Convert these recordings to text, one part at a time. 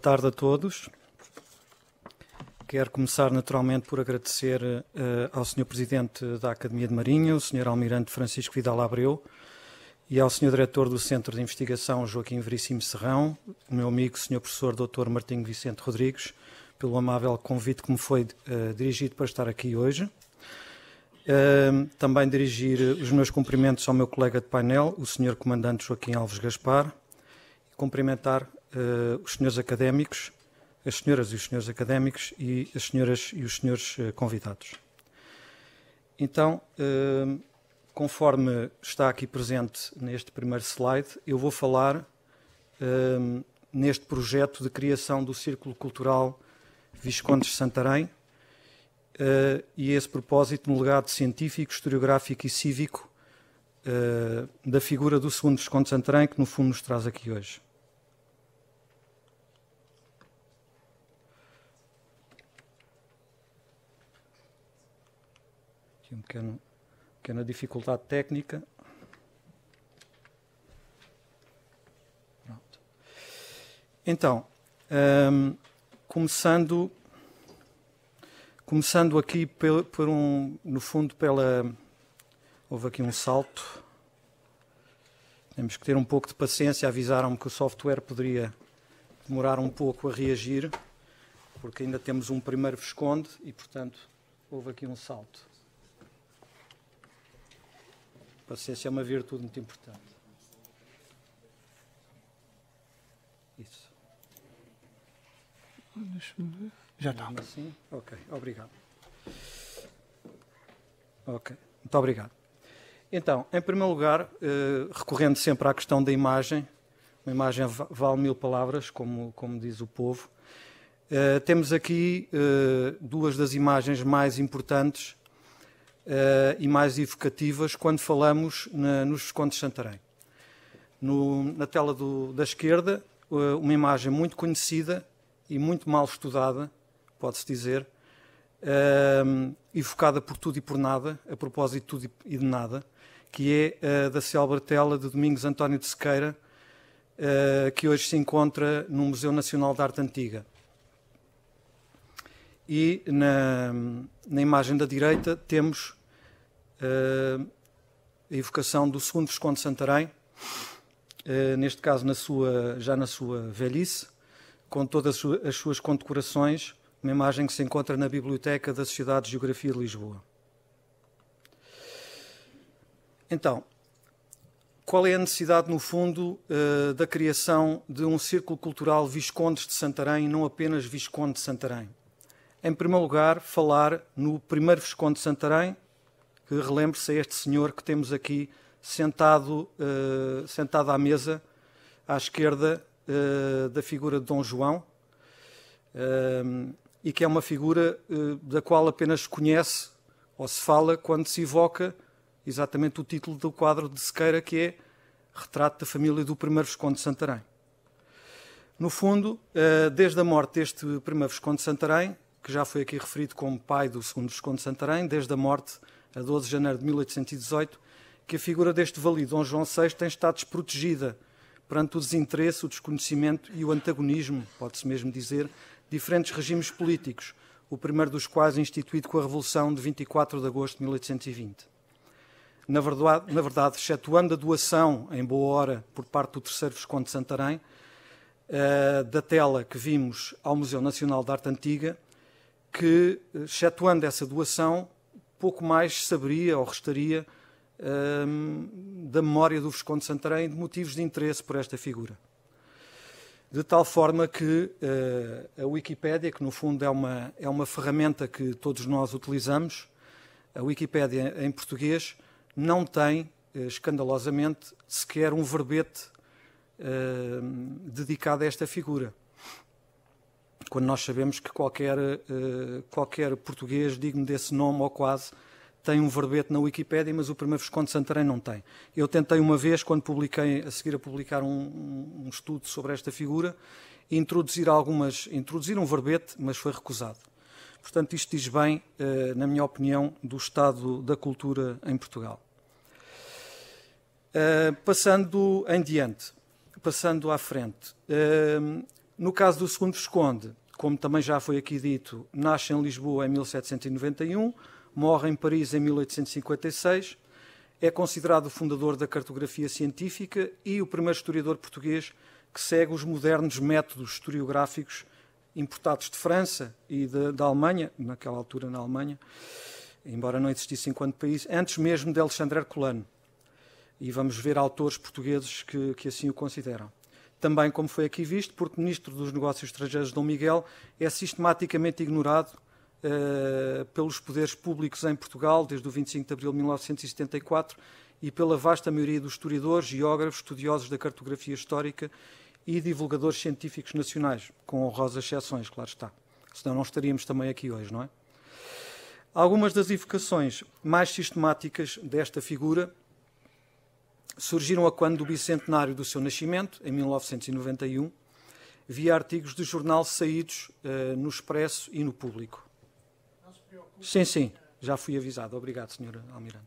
tarde a todos. Quero começar naturalmente por agradecer uh, ao Sr. Presidente da Academia de Marinha, o Sr. Almirante Francisco Vidal Abreu, e ao Sr. Diretor do Centro de Investigação, Joaquim Veríssimo Serrão, o meu amigo, Sr. Professor Dr. Martinho Vicente Rodrigues, pelo amável convite que me foi uh, dirigido para estar aqui hoje. Uh, também dirigir os meus cumprimentos ao meu colega de painel, o Sr. Comandante Joaquim Alves Gaspar, e cumprimentar uh, os senhores académicos, as senhoras e os senhores académicos e as senhoras e os senhores uh, convidados. Então, uh, conforme está aqui presente neste primeiro slide, eu vou falar neste projeto de criação do Círculo Cultural de Santarém e esse propósito no legado científico, historiográfico e cívico da figura do segundo Visconde Santarém, que no fundo nos traz aqui hoje. Aqui um pequeno, pequena dificuldade técnica. Pronto. Então, hum, começando começando aqui por, por, um no fundo pela houve aqui um salto temos que ter um pouco de paciência avisaram-me que o software poderia demorar um pouco a reagir porque ainda temos um primeiro Visconde e portanto houve aqui um salto paciência é uma virtude muito importante. Isso. Já está. Assim? Ok, obrigado. Ok, muito obrigado. Então, em primeiro lugar, eh, recorrendo sempre à questão da imagem, uma imagem vale mil palavras, como, como diz o povo, eh, temos aqui eh, duas das imagens mais importantes eh, e mais evocativas quando falamos na, nos descontos de Santarém. No, na tela do, da esquerda, eh, uma imagem muito conhecida e muito mal estudada, pode-se dizer, eh, evocada por tudo e por nada, a propósito de tudo e de nada, que é uh, da célebre tela de Domingos António de Sequeira, uh, que hoje se encontra no Museu Nacional de Arte Antiga e na, na imagem da direita temos uh, a evocação do segundo Visconde de Santarém, uh, neste caso na sua, já na sua velhice, com todas as suas condecorações, uma imagem que se encontra na Biblioteca da Sociedade de Geografia de Lisboa. Então, qual é a necessidade, no fundo, eh, da criação de um círculo cultural Viscondes de Santarém e não apenas Visconde de Santarém? em primeiro lugar, falar no primeiro Visconde de Santarém, que relembre-se a este senhor que temos aqui sentado, uh, sentado à mesa, à esquerda uh, da figura de Dom João, uh, e que é uma figura da qual apenas se conhece ou se fala quando se evoca exatamente o título do quadro de Sequeira, que é Retrato da Família do Primeiro Visconde de Santarém. No fundo, desde a morte deste primeiro Visconde de Santarém, que já foi aqui referido como pai do segundo Visconde de Santarém, desde a morte a 12 de janeiro de 1818, que a figura deste valido Dom João VI tem estado desprotegida perante o desinteresse, o desconhecimento e o antagonismo, pode-se mesmo dizer, de diferentes regimes políticos, o primeiro dos quais instituído com a Revolução de 24 de agosto de 1820. Na verdade, na verdade excetuando a doação, em boa hora, por parte do terceiro Visconde de Santarém, eh, da tela que vimos ao Museu Nacional de Arte Antiga, que, excetuando essa doação, pouco mais saberia ou restaria hum, da memória do Visconde de Santarém de motivos de interesse por esta figura. De tal forma que uh, a Wikipédia, que no fundo é uma, é uma ferramenta que todos nós utilizamos, a Wikipédia em português não tem, eh, escandalosamente, sequer um verbete uh, dedicado a esta figura quando nós sabemos que qualquer, eh, qualquer português digno desse nome ou quase tem um verbete na Wikipédia, mas o primeiro Visconde Santarém não tem. Eu tentei uma vez, quando publiquei, a seguir a publicar um, um, estudo sobre esta figura, introduzir algumas, introduzir um verbete, mas foi recusado. Portanto, isto diz bem, eh, na minha opinião, do estado da cultura em Portugal. Eh, passando em diante, passando à frente, no caso do segundo Visconde, como também já foi aqui dito, nasce em Lisboa em 1791, morre em Paris em 1856, é considerado o fundador da cartografia científica e o primeiro historiador português que segue os modernos métodos historiográficos importados de França e da Alemanha, naquela altura na Alemanha, embora não existisse enquanto país, antes mesmo de Alexandre Herculano. E vamos ver autores portugueses que, que assim o consideram. Também, como foi aqui visto, porque o Ministro dos Negócios Estrangeiros, Dom Miguel, é sistematicamente ignorado uh, pelos poderes públicos em Portugal desde o 25 de abril de 1974 e pela vasta maioria dos historiadores, geógrafos, estudiosos da cartografia histórica e divulgadores científicos nacionais, com honrosas exceções, claro está. Senão não estaríamos também aqui hoje, não é? Algumas das evocações mais sistemáticas desta figura surgiram a quando do bicentenário do seu nascimento, em 1991, via artigos de jornal saídos uh, no Expresso e no Público. Não se preocupe. Sim, sim, já fui avisado. Obrigado, Sr. Almirante.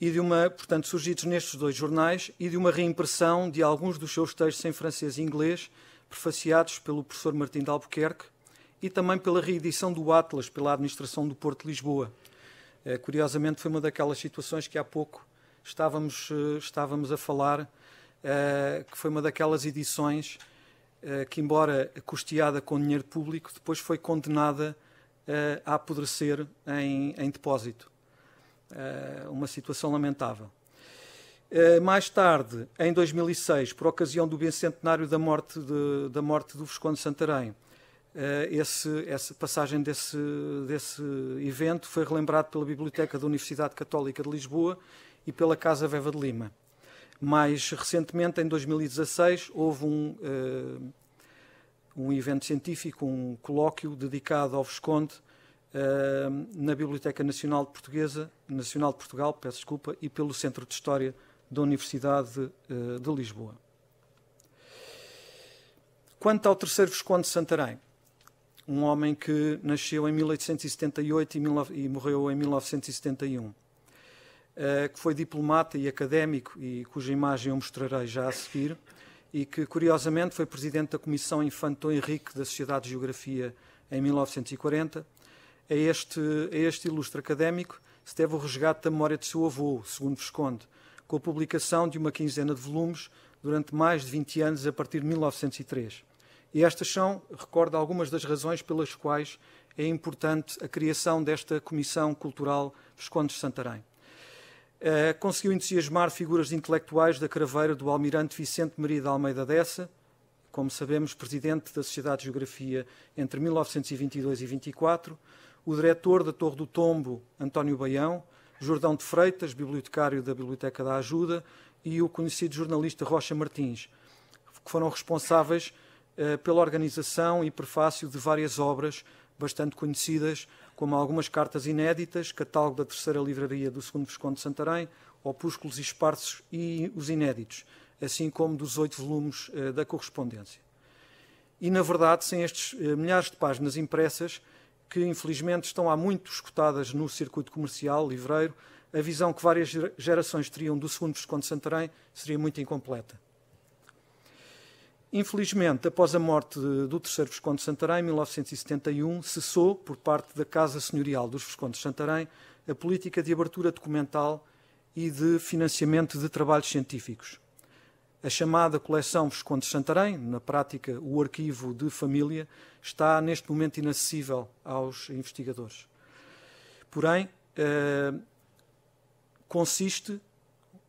E de uma, portanto, surgidos nestes dois jornais e de uma reimpressão de alguns dos seus textos em francês e inglês, prefaciados pelo professor Martim de Albuquerque e também pela reedição do Atlas pela administração do Porto de Lisboa. Uh, curiosamente, foi uma daquelas situações que há pouco estávamos, eh, estávamos a falar uh, que foi uma daquelas edições uh, que, embora custeada com dinheiro público, depois foi condenada uh, a apodrecer em, em depósito. uma situação lamentável. mais tarde, em 2006, por ocasião do bicentenário da morte, de, da morte do Visconde Santarém, esse, essa passagem desse, desse evento foi relembrado pela Biblioteca da Universidade Católica de Lisboa e pela Casa Veva de Lima. Mais recentemente, em 2016, houve um, uh, um evento científico, um colóquio dedicado ao Visconde uh, na Biblioteca Nacional de, Portuguesa, Nacional de Portugal peço desculpa, e pelo Centro de História da Universidade uh, de Lisboa. Quanto ao terceiro Visconde de Santarém, um homem que nasceu em 1878 e, e morreu em 1971 eh, que foi diplomata e académico e cuja imagem eu mostrarei já a seguir, e que, curiosamente, foi presidente da Comissão Infantil Henrique da Sociedade de Geografia em 1940. A este, a este ilustre académico se deve o resgate da memória de seu avô, segundo Visconde, com a publicação de uma quinzena de volumes durante mais de 20 anos a partir de 1903. E estas são, recordo, algumas das razões pelas quais é importante a criação desta Comissão Cultural Visconde de Santarém. Eh, conseguiu entusiasmar figuras intelectuais da craveira do almirante Vicente Maria de Almeida Dessa, como sabemos, presidente da Sociedade de Geografia entre 1922 e 24, o diretor da Torre do Tombo, António Baião, Jordão de Freitas, bibliotecário da Biblioteca da Ajuda, e o conhecido jornalista Rocha Martins, que foram responsáveis eh, pela organização e prefácio de várias obras bastante conhecidas como algumas cartas inéditas, catálogo da terceira livraria do segundo Visconde de Santarém, opúsculos esparsos e os inéditos, assim como dos oito volumes eh, da correspondência. E, na verdade, sem estes uh, milhares de páginas impressas, que infelizmente estão há muito escutadas no circuito comercial, livreiro, a visão que várias gerações teriam do segundo Visconde de Santarém seria muito incompleta. Infelizmente, após a morte do terceiro Visconde de Santarém, em 1971, cessou, por parte da Casa Senhorial dos Viscondes de Santarém, a política de abertura documental e de financiamento de trabalhos científicos. A chamada coleção Visconde de Santarém, na prática o arquivo de família, está neste momento inacessível aos investigadores. Porém, eh, consiste,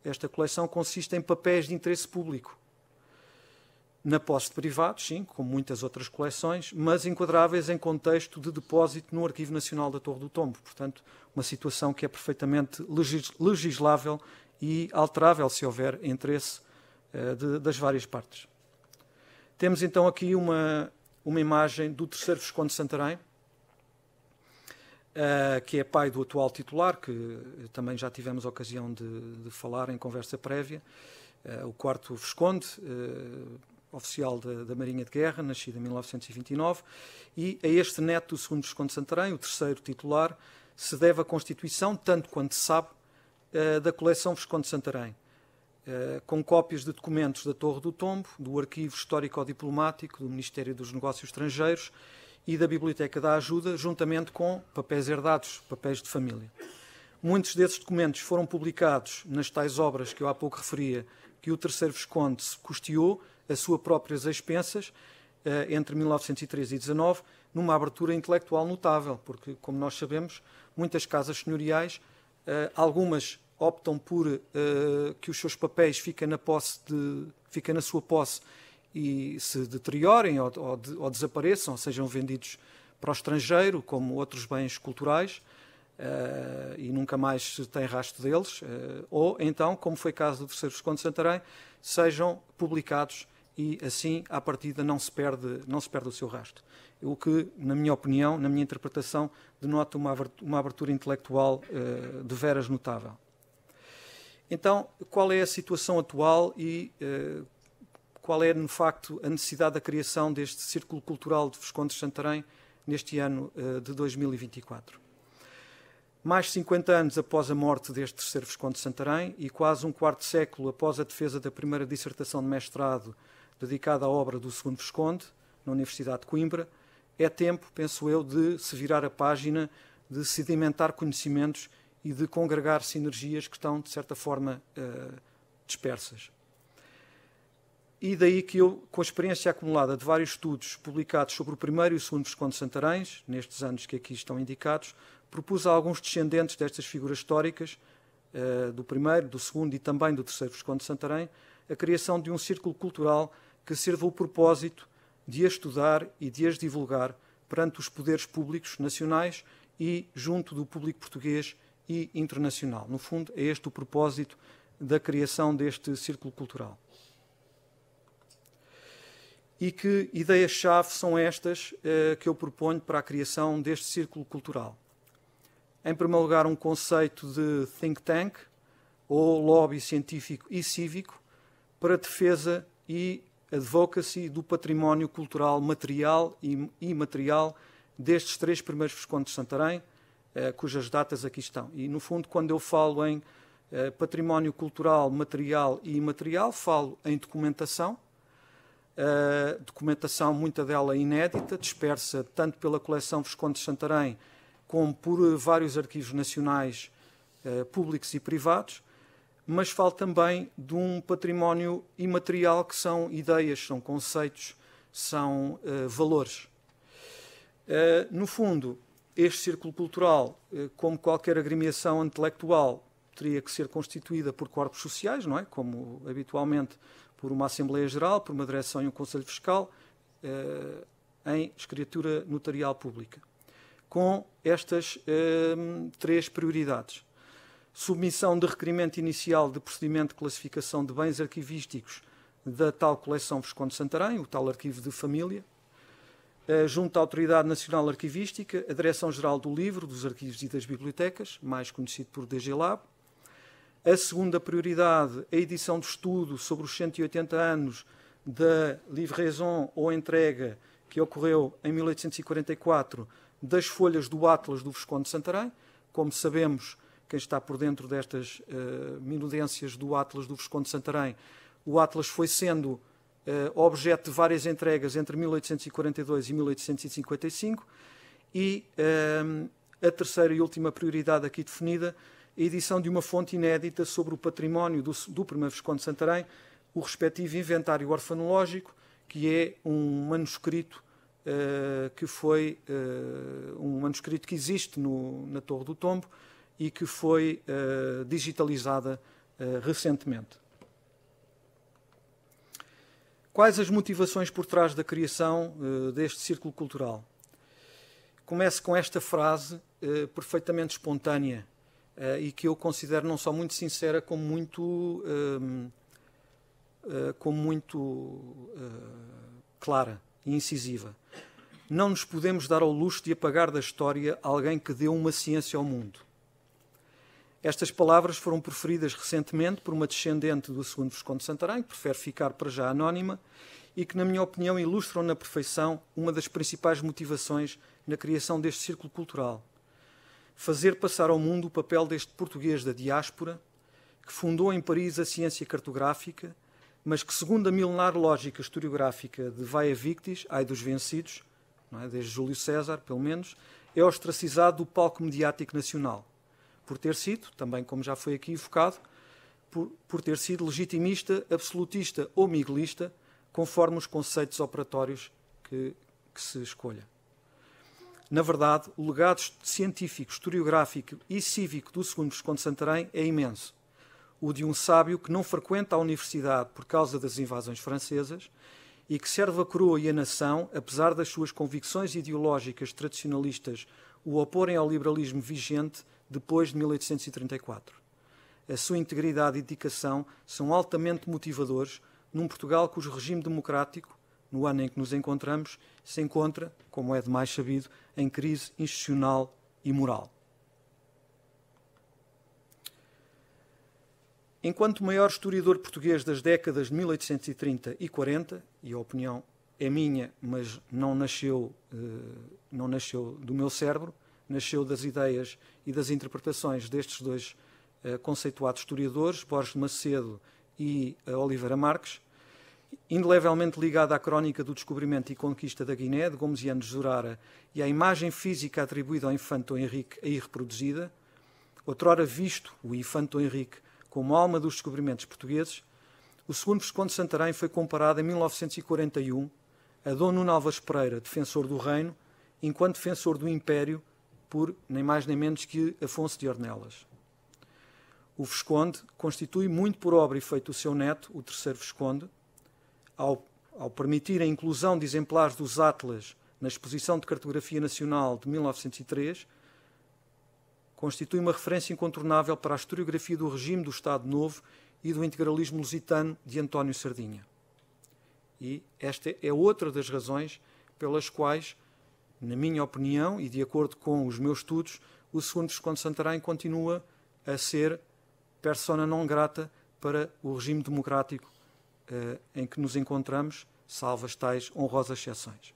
esta coleção consiste em papéis de interesse público na posse de privados, sim, como muitas outras coleções, mas enquadráveis em contexto de depósito no Arquivo Nacional da Torre do Tombo. Portanto, uma situação que é perfeitamente legis legislável e alterável se houver interesse uh, de, das várias partes. Temos então aqui uma, uma imagem do terceiro Visconde de Santarém, uh, que é pai do atual titular, que também já tivemos ocasião de, de falar em conversa prévia. Uh, o quarto Visconde, uh, oficial da, da, Marinha de Guerra, nascido em 1929, e a este neto do segundo Visconde de Santarém, o terceiro titular, se deve a constituição, tanto quanto se sabe, eh, da coleção Visconde de Santarém, eh, com cópias de documentos da Torre do Tombo, do Arquivo Histórico-Diplomático do Ministério dos Negócios Estrangeiros e da Biblioteca da Ajuda, juntamente com papéis herdados, papéis de família. Muitos desses documentos foram publicados nas tais obras que eu há pouco referia, que o terceiro Visconde se custeou, a sua próprias expensas eh, entre 1903 e 19, numa abertura intelectual notável, porque, como nós sabemos, muitas casas senhoriais, eh, algumas optam por eh, que os seus papéis fiquem na, posse de, fiquem na sua posse e se deteriorem ou, ou, ou desapareçam, ou sejam vendidos para o estrangeiro, como outros bens culturais, uh, e nunca mais se tem rastro deles, uh, ou então, como foi o caso do Terceiro Visconde de Santarém, sejam publicados e assim, à partida, não se perde, não se perde o seu rastro. O que, na minha opinião, na minha interpretação, denota uma abertura, uma abertura intelectual uh, de veras notável. Então, qual é a situação atual e uh, qual é, no facto, a necessidade da criação deste Círculo Cultural de Visconde de Santarém neste ano uh, de 2024? Mais 50 anos após a morte deste terceiro Visconde de Santarém e quase um quarto século após a defesa da primeira dissertação de mestrado Dedicada à obra do segundo Visconde, na Universidade de Coimbra, é tempo, penso eu, de se virar a página, de sedimentar conhecimentos e de congregar sinergias que estão, de certa forma, eh, dispersas. E daí que eu, com a experiência acumulada de vários estudos publicados sobre o primeiro e o segundo Visconde de Santarães, nestes anos que aqui estão indicados, propus a alguns descendentes destas figuras históricas, eh, do primeiro, do segundo e também do terceiro Visconde de Santarém, a criação de um círculo cultural que serve o propósito de as estudar e de as divulgar perante os poderes públicos nacionais e junto do público português e internacional. No fundo, é este o propósito da criação deste círculo cultural. E que ideias-chave são estas eh, que eu proponho para a criação deste círculo cultural? Em primeiro lugar, um conceito de think tank, ou lobby científico e cívico, para defesa e advoca-se do património cultural material e imaterial destes três primeiros Viscontes de Santarém, eh, cujas datas aqui estão. E, no fundo, quando eu falo em eh, património cultural material e imaterial, falo em documentação, eh, documentação, muita dela inédita, dispersa tanto pela coleção Viscontes de Santarém como por vários arquivos nacionais públicos e privados, mas falo também de um património imaterial que são ideias, são conceitos, são uh, valores. Uh, no fundo, este círculo cultural, uh, como qualquer agremiação intelectual, teria que ser constituída por corpos sociais, não é? Como habitualmente por uma Assembleia Geral, por uma direção e um Conselho Fiscal, em escritura notarial pública, com estas três prioridades submissão de requerimento inicial de procedimento de classificação de bens arquivísticos da tal coleção Visconde Santarém, o tal arquivo de família, eh, junto à Autoridade Nacional Arquivística, a Direção-Geral do Livro, dos Arquivos e das Bibliotecas, mais conhecido por DGLAB. A segunda prioridade, a edição de estudo sobre os 180 anos da livraison ou entrega que ocorreu em 1844 das folhas do Atlas do Visconde Santarém. Como sabemos, quem está por dentro destas uh, minudências do Atlas do Visconde de Santarém, o Atlas foi sendo uh, objeto de várias entregas entre 1842 e 1855 e eh, a terceira e última prioridade aqui definida, a edição de uma fonte inédita sobre o património do, do primeiro Visconde de Santarém, o respectivo inventário orfanológico, que é um manuscrito uh, que foi uh, um manuscrito que existe no, na Torre do Tombo, e que foi uh, digitalizada uh, recentemente. Quais as motivações por trás da criação uh, deste círculo cultural? Começo com esta frase perfeitamente espontânea e que eu considero não só muito sincera, como muito, ehm, como muito clara e incisiva. Não nos podemos dar ao luxo de apagar da história alguém que deu uma ciência ao mundo estas palavras foram proferidas recentemente por uma descendente do segundo Visconde de Santarém, que prefere ficar para já anónima, e que, na minha opinião, ilustram na perfeição uma das principais motivações na criação deste círculo cultural. Fazer passar ao mundo o papel deste português da diáspora, que fundou em Paris a ciência cartográfica, mas que, segundo a milenar lógica historiográfica de Vaia Victis, ai dos vencidos, é? desde Júlio César, pelo menos, é ostracizado do palco mediático nacional por ter sido, também como já foi aqui evocado, por, por ter sido legitimista, absolutista ou miguelista, conforme os conceitos operatórios que, que se escolha. Na verdade, o legado científico, historiográfico e cívico do segundo Visconde de Santarém é imenso. O de um sábio que não frequenta a universidade por causa das invasões francesas e que serve a coroa e a nação, apesar das suas convicções ideológicas tradicionalistas o oporem ao liberalismo vigente depois de 1834. A sua integridade e dedicação são altamente motivadores num Portugal cujo regime democrático, no ano em que nos encontramos, se encontra, como é demais sabido, em crise institucional e moral. Enquanto maior historiador português das décadas de 1830 e 40, e a opinião é minha, mas não nasceu, eh, não nasceu do meu cérebro, nasceu das ideias e das interpretações destes dois uh, conceituados historiadores, Borges de Macedo e uh, Oliveira Marques, indelevelmente ligada à crónica do descobrimento e conquista da Guiné, de Gomes e Andes Zurara, e à imagem física atribuída ao infanto Henrique aí reproduzida, outrora visto o infanto Henrique como alma dos descobrimentos portugueses, o segundo Visconde de Santarém foi comparado em 1941 a Dom Nuno Alves Pereira, defensor do reino, enquanto defensor do império por nem mais nem menos que Afonso de Ornelas. O Visconde constitui muito por obra e feito o seu neto, o terceiro Visconde, ao, ao permitir a inclusão de exemplares dos Atlas na Exposição de Cartografia Nacional de 1903, constitui uma referência incontornável para a historiografia do regime do Estado Novo e do integralismo lusitano de António Sardinha. E esta é outra das razões pelas quais na minha opinião e de acordo com os meus estudos, o segundo Visconde Santarém continua a ser persona não grata para o regime democrático eh, em que nos encontramos, as tais honrosas exceções.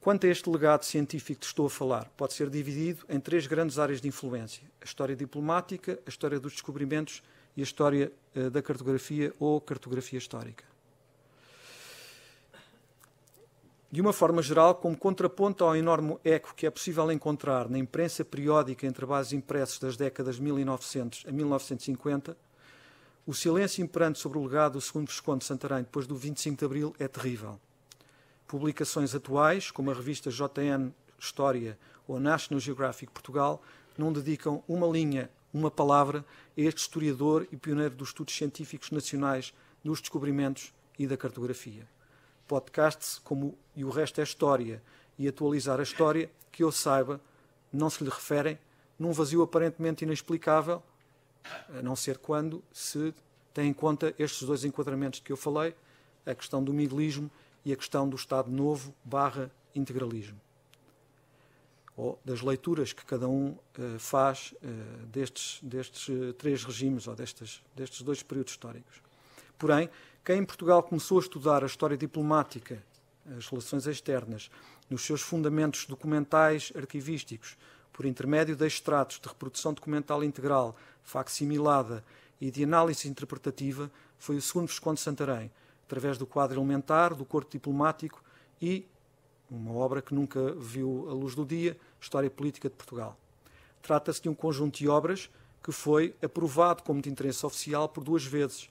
Quanto a este legado científico que estou a falar, pode ser dividido em três grandes áreas de influência: a história diplomática, a história dos descobrimentos e a história eh, da cartografia ou cartografia histórica. De uma forma geral, como contraponto ao enorme eco que é possível encontrar na imprensa periódica entre bases impressas das décadas de 1900 a 1950, o silêncio imperante sobre o legado do segundo Visconde de Santarém depois do 25 de Abril é terrível. Publicações atuais, como a revista JN História ou a National Geographic Portugal, não dedicam uma linha, uma palavra a este historiador e pioneiro dos estudos científicos nacionais, dos descobrimentos e da cartografia podcasts como E o Resto é História e atualizar a história que eu saiba não se lhe referem num vazio aparentemente inexplicável, a não ser quando se tem em conta estes dois enquadramentos que eu falei, a questão do miguelismo e a questão do Estado Novo barra integralismo. Ou das leituras que cada um uh, faz uh, destes, destes uh, três regimes ou destes destes dois períodos históricos. Porém, quem em Portugal começou a estudar a história diplomática, as relações externas, nos seus fundamentos documentais arquivísticos, por intermédio de extratos de reprodução documental integral, facsimilada e de análise interpretativa, foi o segundo Visconde de Santarém, através do quadro elementar, do corpo diplomático e uma obra que nunca viu a luz do dia, História Política de Portugal. Trata-se de um conjunto de obras que foi aprovado como de interesse oficial por duas vezes,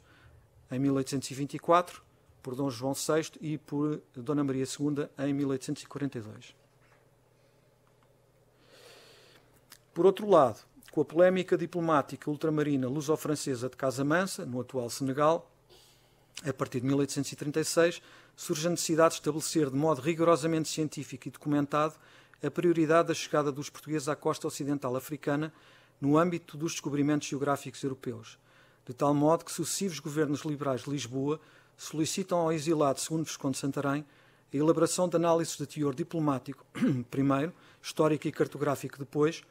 em 1824, por Dom João VI e por Dona Maria II em 1842. Por outro lado, com a polémica diplomática ultramarina luso-francesa de Casamansa, no atual Senegal, a partir de 1836, surge a necessidade de estabelecer de modo rigorosamente científico e documentado a prioridade da chegada dos portugueses à costa ocidental africana no âmbito dos descobrimentos geográficos europeus, de tal modo que sucessivos governos liberais de Lisboa solicitam ao exilado segundo Visconde Santarém a elaboração de análises de teor diplomático, primeiro, histórico e cartográfico depois,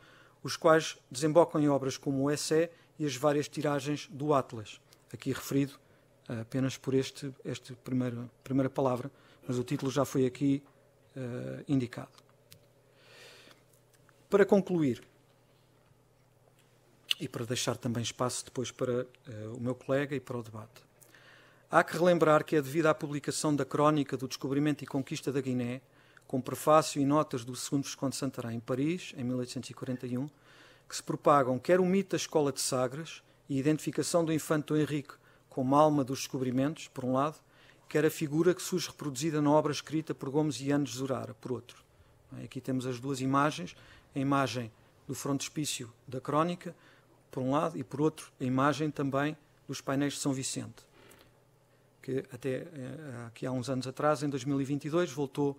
os quais desembocam em obras como o Essé e as várias tiragens do Atlas, aqui referido eh, apenas por este, este primeira palavra, mas o título já foi aqui uh, indicado. Para concluir, e para deixar também espaço depois para uh, o meu colega e para o debate. Há que relembrar que é devido à publicação da Crónica do Descobrimento e Conquista da Guiné, com prefácio e notas do segundo Visconde Santarém em Paris, em 1841, que se propagam quer o mito da Escola de Sagres e a identificação do infante Henrique como alma dos descobrimentos, por um lado, quer a figura que surge reproduzida na obra escrita por Gomes e Andes Zurara, por outro. Aqui temos as duas imagens, a imagem do frontispício da Crónica por um lado, e por outro, a imagem também dos painéis de São Vicente, que até eh, aqui há uns anos atrás, em 2022, voltou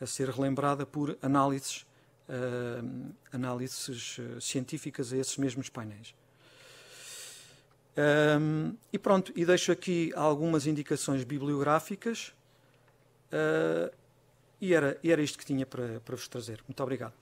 a ser relembrada por análises, uh, análises eh, científicas a esses mesmos painéis. Um, ehm, e pronto, e deixo aqui algumas indicações bibliográficas. Uh, e era, era isto que tinha para, para vos trazer. Muito obrigado.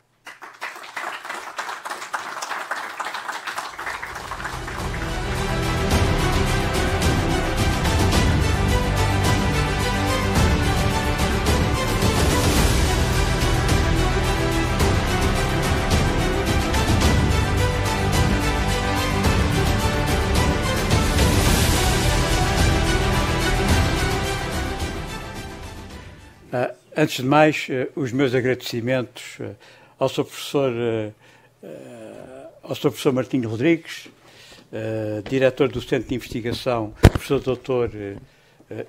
Antes de mais, eh, os meus agradecimentos eh, ao Sr. Professor, eh, ao Sr. Professor Martinho Rodrigues, diretor do Centro de Investigação, Professor Doutor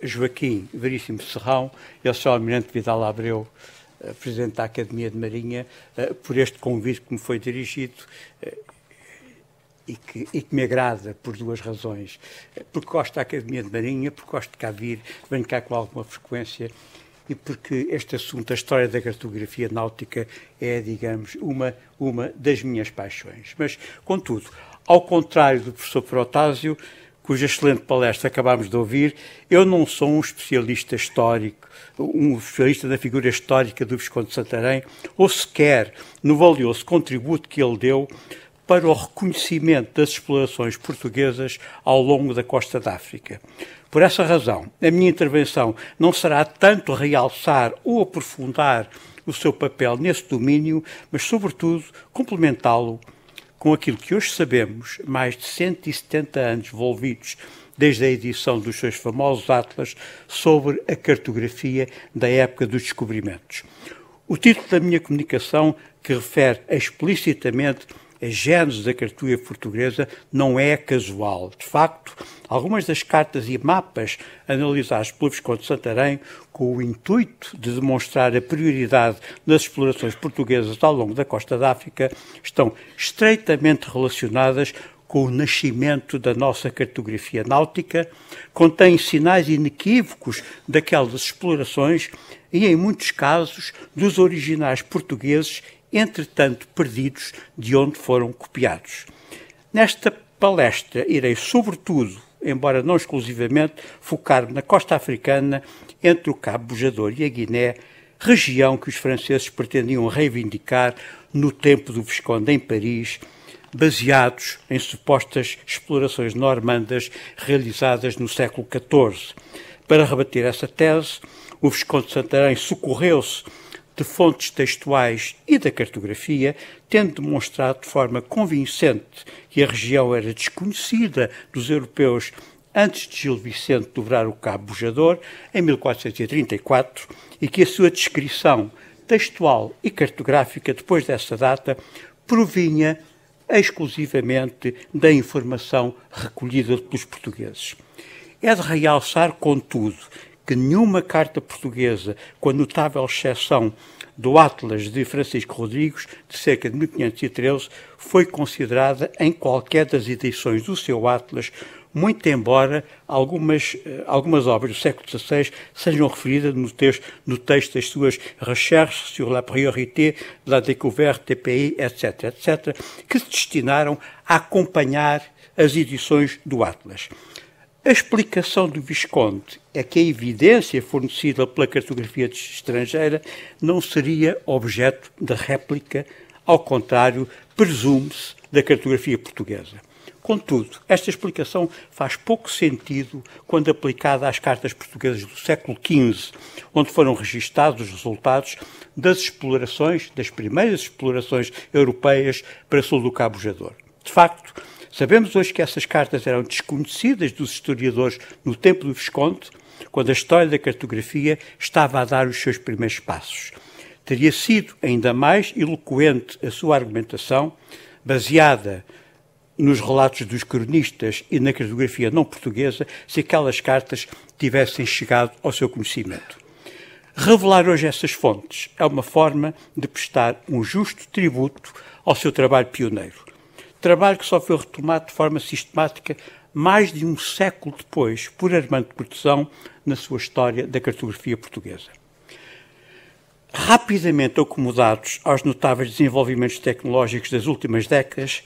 Joaquim Veríssimo Serrão e ao Sr. Almirante Vidal Abreu, Presidente da Academia de Marinha, por este convite que me foi dirigido e que, e que, me agrada por duas razões. Porque gosto da Academia de Marinha, porque gosto de cá vir, venho cá com alguma frequência e porque este assunto, a história da cartografia náutica, é, digamos, uma, uma das minhas paixões. Mas, contudo, ao contrário do professor Protásio, cuja excelente palestra acabámos de ouvir, eu não sou um especialista histórico, um especialista na figura histórica do Visconde de Santarém, ou sequer no valioso contributo que ele deu para o reconhecimento das explorações portuguesas ao longo da costa da África. Por essa razão, a minha intervenção não será tanto realçar ou aprofundar o seu papel nesse domínio, mas, sobretudo, complementá-lo com aquilo que hoje sabemos, mais de 170 anos envolvidos desde a edição dos seus famosos atlas sobre a cartografia da época dos descobrimentos. O título da minha comunicação, que refere explicitamente a gênese da cartografia portuguesa não é casual. De facto, algumas das cartas e mapas analisados pelo Visconde de Santarém, com o intuito de demonstrar a prioridade nas explorações portuguesas ao longo da costa da África, estão estreitamente relacionadas com o nascimento da nossa cartografia náutica, contém sinais inequívocos daquelas explorações e, em muitos casos, dos originais portugueses entretanto perdidos, de onde foram copiados. Nesta palestra irei, sobretudo, embora não exclusivamente, focar-me na costa africana entre o Cabo Bojador e a Guiné, região que os franceses pretendiam reivindicar no tempo do Visconde em Paris, baseados em supostas explorações normandas realizadas no século XIV. Para rebater essa tese, o Visconde de Santarém socorreu-se de fontes textuais e da cartografia, tendo demonstrado de forma convincente que a região era desconhecida dos europeus antes de Gil Vicente dobrar o Cabo Bojador em 1434, e que a sua descrição textual e cartográfica depois dessa data provinha exclusivamente da informação recolhida pelos portugueses. É de realçar, contudo, que nenhuma carta portuguesa, com a notável exceção do Atlas de Francisco Rodrigues, de cerca de 1513, foi considerada em qualquer das edições do seu Atlas, muito embora algumas, eh, algumas obras do século XVI sejam referidas no texto, no texto das suas Recherches sur la priorité la découverte etc., etc., que se destinaram a acompanhar as edições do Atlas. A explicação do Visconde é que a evidência fornecida pela cartografia estrangeira não seria objeto da réplica, ao contrário, presume-se, da cartografia portuguesa. Contudo, esta explicação faz pouco sentido quando aplicada às cartas portuguesas do século XV, onde foram registados os resultados das explorações, das primeiras explorações europeias para sul do Cabo Jador. De facto, Sabemos hoje que essas cartas eram desconhecidas dos historiadores no tempo do Visconde, quando a história da cartografia estava a dar os seus primeiros passos. Teria sido ainda mais eloquente a sua argumentação, baseada nos relatos dos cronistas e na cartografia não portuguesa, se aquelas cartas tivessem chegado ao seu conhecimento. Revelar hoje essas fontes é uma forma de prestar um justo tributo ao seu trabalho pioneiro trabalho que só foi retomado de forma sistemática mais de um século depois por Armando Produção na sua História da Cartografia Portuguesa. Rapidamente acomodados aos notáveis desenvolvimentos tecnológicos das últimas décadas,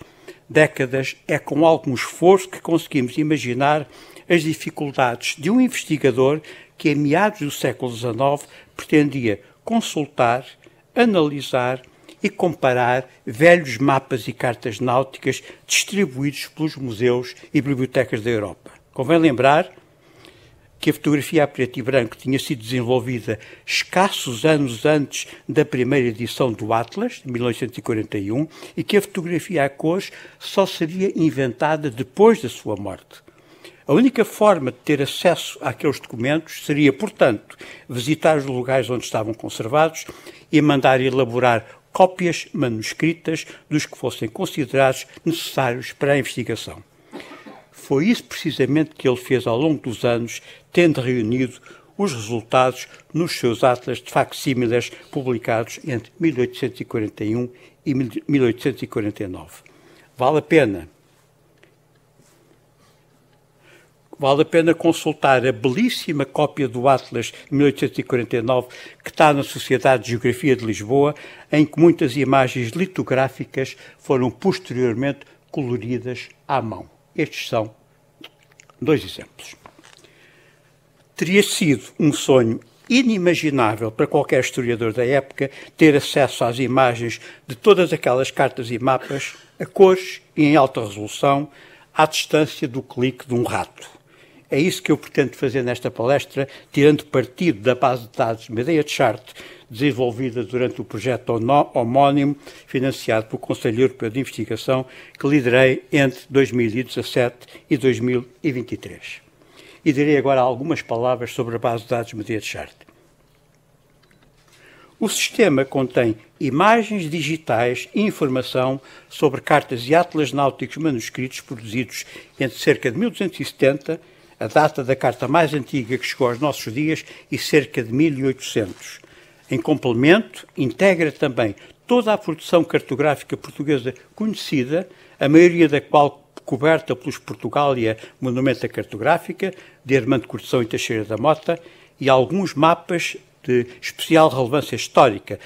décadas, é com algum esforço que conseguimos imaginar as dificuldades de um investigador que, a meados do século XIX, pretendia consultar, analisar e comparar velhos mapas e cartas náuticas distribuídos pelos museus e bibliotecas da Europa. Convém lembrar que a fotografia a preto e branco tinha sido desenvolvida escassos anos antes da primeira edição do Atlas, de 1841, e que a fotografia a cores só seria inventada depois da sua morte. A única forma de ter acesso àqueles documentos seria, portanto, visitar os lugares onde estavam conservados e mandar elaborar cópias manuscritas dos que fossem considerados necessários para a investigação. Foi isso precisamente que ele fez ao longo dos anos, tendo reunido os resultados nos seus atlas de facsímiles publicados entre 1841 e 1849. Vale a pena Vale a pena consultar a belíssima cópia do Atlas de 1849 que está na Sociedade de Geografia de Lisboa, em que muitas imagens litográficas foram posteriormente coloridas à mão. Estes são dois exemplos. Teria sido um sonho inimaginável para qualquer historiador da época ter acesso às imagens de todas aquelas cartas e mapas a cores e em alta resolução à distância do clique de um rato. É isso que eu pretendo fazer nesta palestra, tirando partido da base de dados Medea Chart, desenvolvida durante o projeto homónimo financiado pelo Conselho Europeu de Investigação, que liderei entre 2017 e 2023. E direi agora algumas palavras sobre a base de dados Medea Chart. O sistema contém imagens digitais e informação sobre cartas e atlas náuticos manuscritos produzidos entre cerca de 1270 a data da carta mais antiga que chegou aos nossos dias e cerca de 1800. Em complemento, integra também toda a produção cartográfica portuguesa conhecida, a maioria da qual coberta pelos Portugália Monumenta Cartográfica, de Armando Cortesão e Teixeira da Mota, e alguns mapas de especial relevância histórica,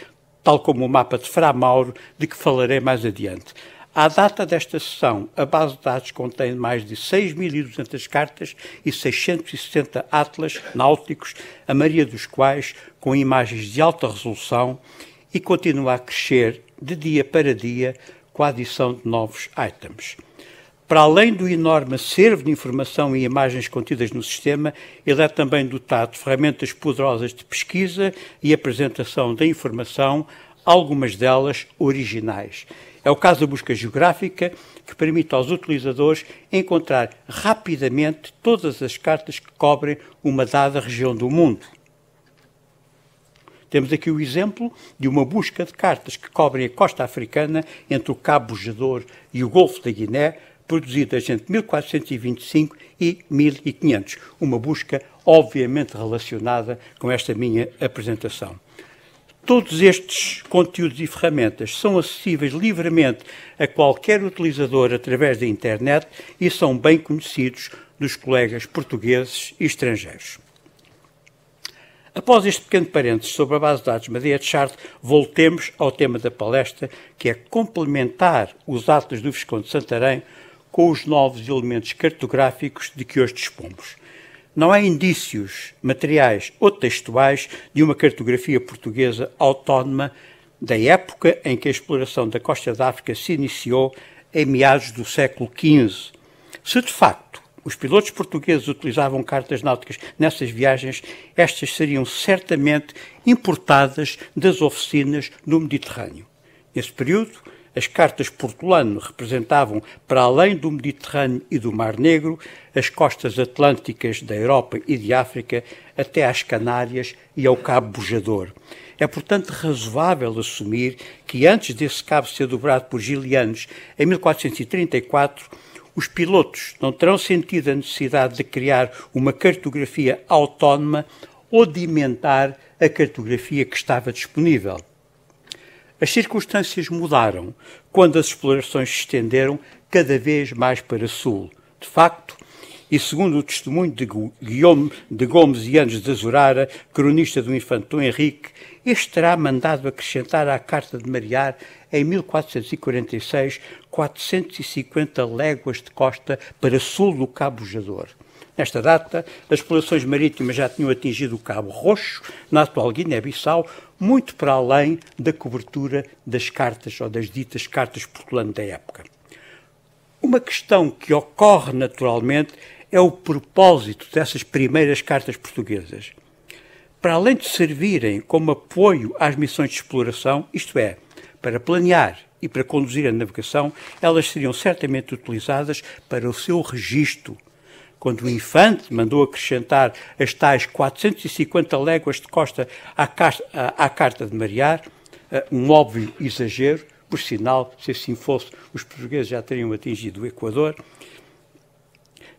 tal como o mapa de Fra Mauro, de que falarei mais adiante. À data desta sessão, a base de dados contém mais de 6.200 cartas e 660 atlas náuticos, a maioria dos quais com imagens de alta resolução, e continua a crescer de dia para dia com a adição de novos itens. Para além do enorme acervo de informação e imagens contidas no sistema, ele é também dotado de ferramentas poderosas de pesquisa e apresentação da informação, algumas delas originais. É o caso da busca geográfica, que permite aos utilizadores encontrar rapidamente todas as cartas que cobrem uma dada região do mundo. Temos aqui o exemplo de uma busca de cartas que cobrem a costa africana entre o Cabo Gedor e o Golfo da Guiné, produzidas entre 1425 e 1500. Uma busca obviamente relacionada com esta minha apresentação. Todos estes conteúdos e ferramentas são acessíveis livremente a qualquer utilizador através da internet e são bem conhecidos dos colegas portugueses e estrangeiros. Após este pequeno parênteses sobre a base de dados Madeira de Chart, voltemos ao tema da palestra, que é complementar os atos do Visconde de Santarém com os novos elementos cartográficos de que hoje dispomos não há indícios materiais ou textuais de uma cartografia portuguesa autónoma da época em que a exploração da costa da África se iniciou em meados do século XV. Se de facto os pilotos portugueses utilizavam cartas náuticas nessas viagens, estas seriam certamente importadas das oficinas no Mediterrâneo. Nesse período, as cartas Portolano representavam, para além do Mediterrâneo e do Mar Negro, as costas atlânticas da Europa e de África, até às Canárias e ao Cabo Bojador. É, portanto, razoável assumir que, antes desse cabo ser dobrado por gilianos em 1434, os pilotos não terão sentido a necessidade de criar uma cartografia autónoma ou de inventar a cartografia que estava disponível. As circunstâncias mudaram quando as explorações se estenderam cada vez mais para sul. De facto, e segundo o testemunho de Guilherme de Gomes e Andes de Azurara, cronista do infante Dom Henrique, este terá mandado acrescentar à Carta de Mariar, em 1446, 450 léguas de costa para sul do Cabo Jador. Nesta data, as explorações marítimas já tinham atingido o Cabo Roxo, na atual Guiné-Bissau, muito para além da cobertura das cartas ou das ditas cartas portuguesas da época. Uma questão que ocorre naturalmente é o propósito dessas primeiras cartas portuguesas. Para além de servirem como apoio às missões de exploração, isto é, para planear e para conduzir a navegação, elas seriam certamente utilizadas para o seu registro quando o infante mandou acrescentar as tais 450 léguas de costa à, à Carta de Mariar, eh, um óbvio exagero, por sinal, se assim fosse, os portugueses já teriam atingido o Equador,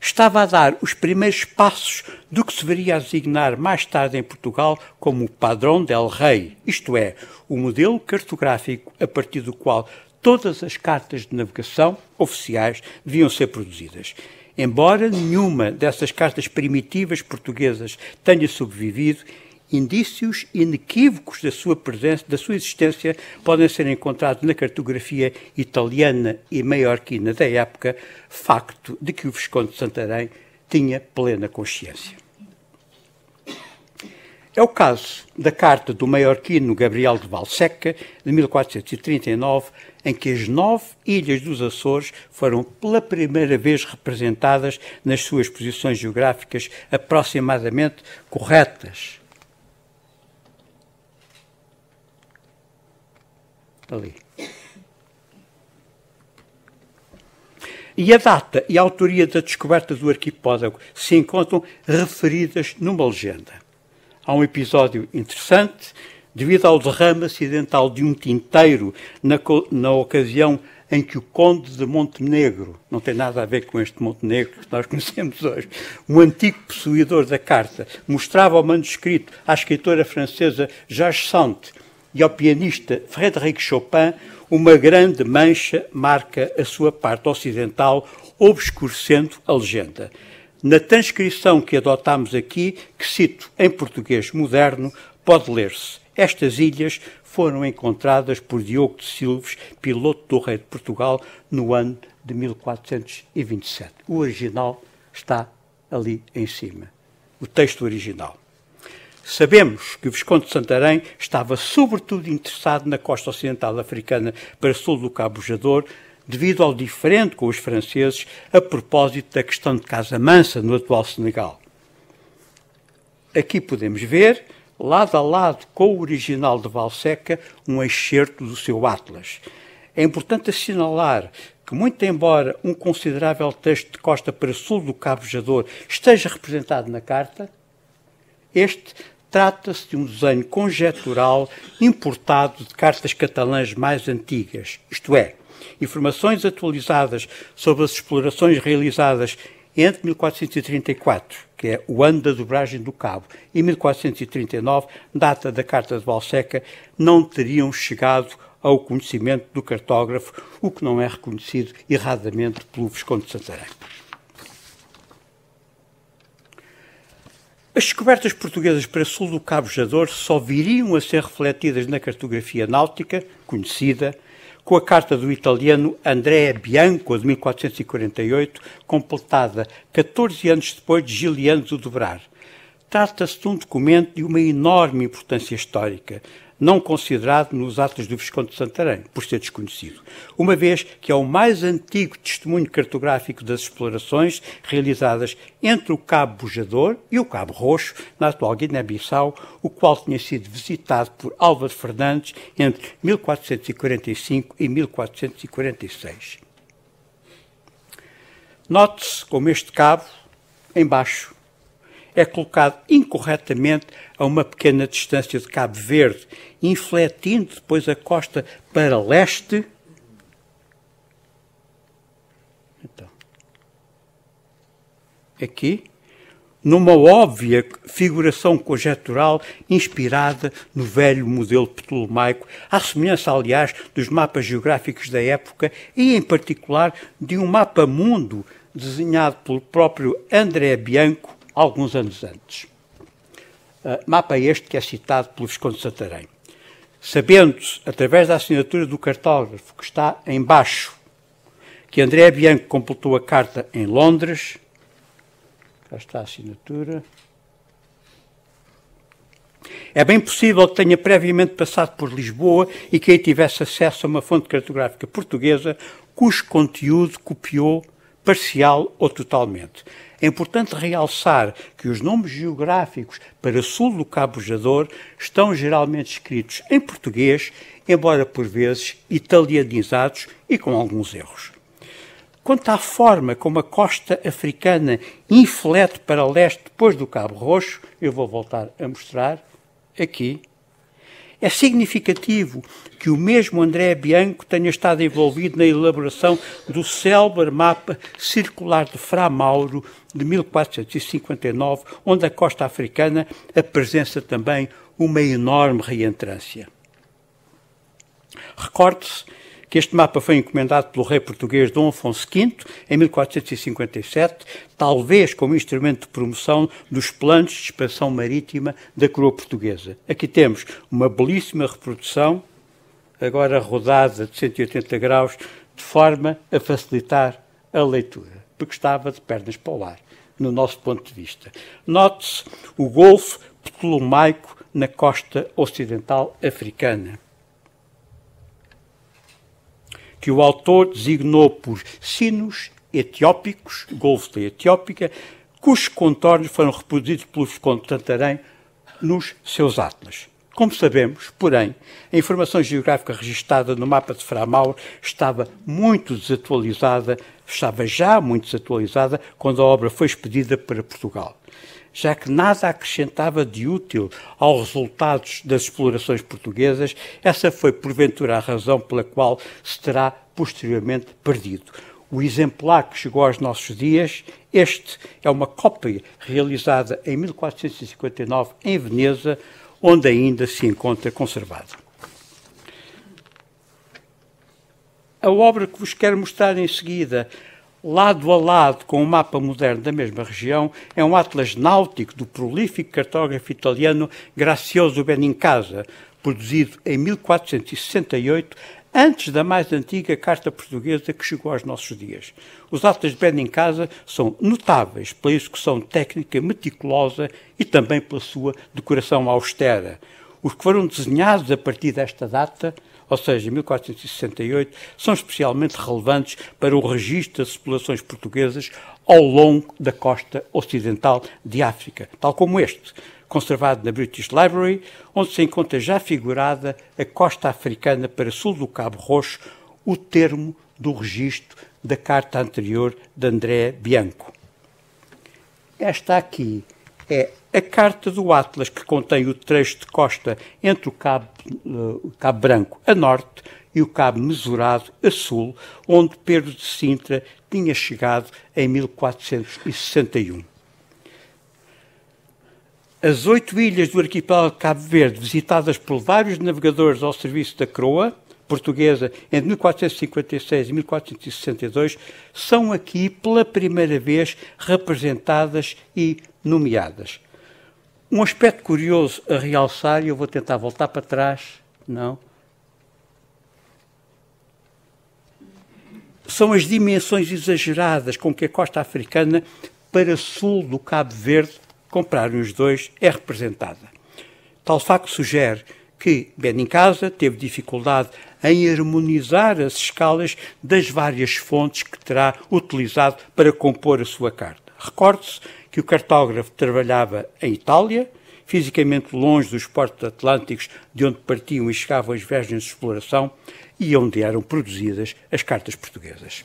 estava a dar os primeiros passos do que se veria a designar mais tarde em Portugal como o Padrão del Rei, isto é, o modelo cartográfico a partir do qual todas as cartas de navegação oficiais deviam ser produzidas. Embora nenhuma dessas cartas primitivas portuguesas tenha sobrevivido, indícios inequívocos da sua presença, da sua existência, podem ser encontrados na cartografia italiana e maiorquina da época, facto de que o Visconde de Santarém tinha plena consciência. É o caso da carta do maiorquino Gabriel de Balseca, de 1439, em que as nove ilhas dos Açores foram pela primeira vez representadas nas suas posições geográficas aproximadamente corretas. Ali. E a data e a autoria da descoberta do arquipélago se encontram referidas numa legenda. Há um episódio interessante devido ao derrame acidental de um tinteiro na, na ocasião em que o Conde de Montenegro, não tem nada a ver com este Montenegro que nós conhecemos hoje, um antigo possuidor da carta, mostrava o manuscrito à escritora francesa Georges Sand e ao pianista Frédéric Chopin, uma grande mancha marca a sua parte ocidental, obscurecendo a legenda. Na transcrição que adotámos aqui, que cito em português moderno, pode ler-se: Estas ilhas foram encontradas por Diogo de Silves, piloto do rei de Portugal, no ano de 1427. O original está ali em cima. O texto original. Sabemos que o Visconde de Santarém estava sobretudo interessado na costa ocidental africana para sul do Cabo Jador, devido ao diferente com os franceses a propósito da questão de casa mansa no atual Senegal. Aqui podemos ver, lado a lado com o original de Valseca, um excerto do seu Atlas. É importante assinalar que, muito embora um considerável texto de costa para sul do Cabo Jador esteja representado na carta, este trata-se de um desenho conjectural importado de cartas catalãs mais antigas, isto é, informações atualizadas sobre as explorações realizadas entre 1434, que é o ano da dobragem do cabo, e 1439, data da Carta de Balseca, não teriam chegado ao conhecimento do cartógrafo, o que não é reconhecido erradamente pelo Visconde de Santarém. As descobertas portuguesas para sul do Cabo Jador só viriam a ser refletidas na cartografia náutica conhecida com a carta do italiano Andrea Bianco, de 1448, completada 14 anos depois de Giliano do Dobrar. Trata-se de um documento de uma enorme importância histórica, não considerado nos Atos do Visconde de Santarém, por ser desconhecido, uma vez que é o mais antigo testemunho cartográfico das explorações realizadas entre o Cabo Bujador e o Cabo Roxo, na atual Guiné-Bissau, o qual tinha sido visitado por Álvaro Fernandes entre 1445 e 1446. Note-se como este cabo, embaixo, é colocado incorretamente a uma pequena distância de Cabo Verde, infletindo depois a costa para leste. Então, aqui, numa óbvia figuração conjectural inspirada no velho modelo ptolomaico, à semelhança, aliás, dos mapas geográficos da época e, em particular, de um mapa-mundo desenhado pelo próprio André Bianco alguns anos antes. Uh, mapa este que é citado pelo Visconde de Santarém. Sabendo-se, através da assinatura do cartógrafo que está em baixo, que André Bianco completou a carta em Londres, cá está a assinatura, é bem possível que tenha previamente passado por Lisboa e que aí tivesse acesso a uma fonte cartográfica portuguesa cujo conteúdo copiou parcial ou totalmente. É importante realçar que os nomes geográficos para sul do Cabo Jador estão geralmente escritos em português, embora por vezes italianizados e com alguns erros. Quanto à forma como a costa africana inflete para leste depois do Cabo Roxo, eu vou voltar a mostrar aqui é significativo que o mesmo André Bianco tenha estado envolvido na elaboração do célebre mapa circular de Frá Mauro de 1459, onde a costa africana apresenta também uma enorme reentrância. Recorde-se que este mapa foi encomendado pelo rei português Dom Afonso V em 1457, talvez como instrumento de promoção dos planos de expansão marítima da coroa portuguesa. Aqui temos uma belíssima reprodução, agora rodada de 180 graus, de forma a facilitar a leitura, porque estava de pernas para o ar, no nosso ponto de vista. Note-se o Golfo Ptolomaico na costa ocidental africana que o autor designou por sinos etiópicos, Golfo da Etiópica, cujos contornos foram reproduzidos pelo Visconde de nos seus atlas. Como sabemos, porém, a informação geográfica registada no mapa de Framaur estava muito desatualizada, estava já muito desatualizada quando a obra foi expedida para Portugal já que nada acrescentava de útil aos resultados das explorações portuguesas, essa foi porventura a razão pela qual se terá posteriormente perdido. O exemplar que chegou aos nossos dias, este é uma cópia realizada em 1459 em Veneza, onde ainda se encontra conservado. A obra que vos quero mostrar em seguida lado a lado com o mapa moderno da mesma região, é um atlas náutico do prolífico cartógrafo italiano Gracioso Benincasa, produzido em 1468, antes da mais antiga carta portuguesa que chegou aos nossos dias. Os atlas de Benincasa são notáveis pela execução técnica meticulosa e também pela sua decoração austera. Os que foram desenhados a partir desta data ou seja, 1468, são especialmente relevantes para o registro das explorações portuguesas ao longo da costa ocidental de África, tal como este, conservado na British Library, onde se encontra já figurada a costa africana para sul do Cabo Roxo, o termo do registro da carta anterior de André Bianco. Esta aqui é a carta do Atlas, que contém o trecho de costa entre o Cabo, uh, Cabo Branco a norte e o Cabo Mesurado a sul, onde Pedro de Sintra tinha chegado em 1461. As oito ilhas do arquipélago de Cabo Verde, visitadas por vários navegadores ao serviço da Croa portuguesa entre 1456 e 1462, são aqui pela primeira vez representadas e nomeadas. Um aspecto curioso a realçar, e eu vou tentar voltar para trás, não? São as dimensões exageradas com que a costa africana para sul do Cabo Verde, comprarem os dois, é representada. Tal facto sugere que Benincasa teve dificuldade em harmonizar as escalas das várias fontes que terá utilizado para compor a sua carta. Recorde-se que o cartógrafo trabalhava em Itália, fisicamente longe dos portos atlânticos de onde partiam e chegavam as viagens de exploração e onde eram produzidas as cartas portuguesas.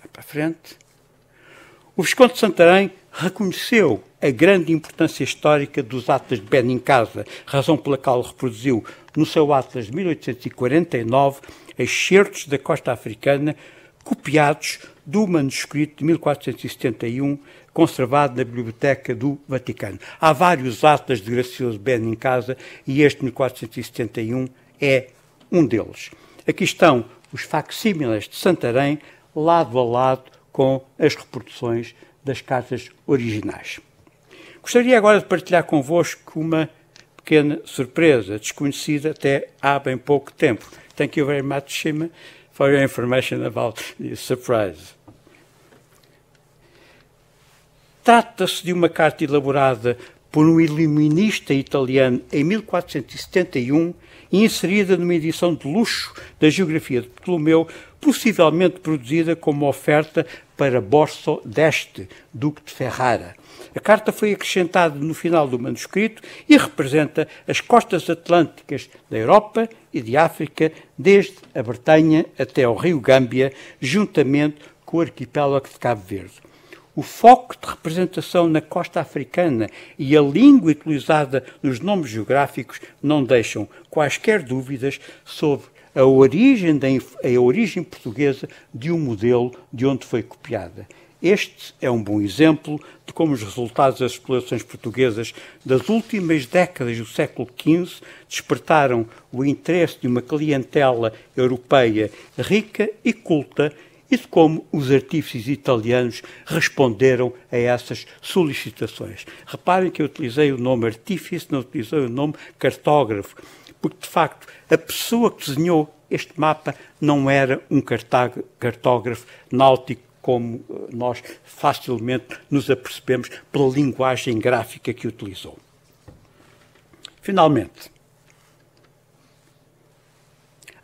Lá para frente. O Visconde de Santarém reconheceu a grande importância histórica dos Atlas de Benincasa, razão pela qual reproduziu no seu Atlas de 1849 excertos da costa africana copiados do manuscrito de 1471 conservado na Biblioteca do Vaticano. Há vários atas de Gracioso Ben em casa e este 1471 é um deles. Aqui estão os facsímiles de Santarém, lado a lado com as reproduções das cartas originais. Gostaria agora de partilhar convosco uma pequena surpresa, desconhecida até há bem pouco tempo. Thank you very much, Shima for your information about the surprise. Trata-se de uma carta elaborada por um iluminista italiano em 1471 e inserida numa edição de luxo da Geografia de Ptolomeu, possivelmente produzida como oferta para Borso d'Este, Duque de Ferrara. A carta foi acrescentada no final do manuscrito e representa as costas atlânticas da Europa e de África, desde a Bretanha até ao rio Gâmbia, juntamente com o arquipélago de Cabo Verde. O foco de representação na costa africana e a língua utilizada nos nomes geográficos não deixam quaisquer dúvidas sobre a origem, da, a origem portuguesa de um modelo de onde foi copiada. Este é um bom exemplo de como os resultados das explorações portuguesas das últimas décadas do século XV despertaram o interesse de uma clientela europeia rica e culta e de como os artífices italianos responderam a essas solicitações. Reparem que eu utilizei o nome artífice, não utilizei o nome cartógrafo, porque de facto a pessoa que desenhou este mapa não era um cartógrafo náutico como eh, nós facilmente nos apercebemos pela linguagem gráfica que utilizou. Finalmente.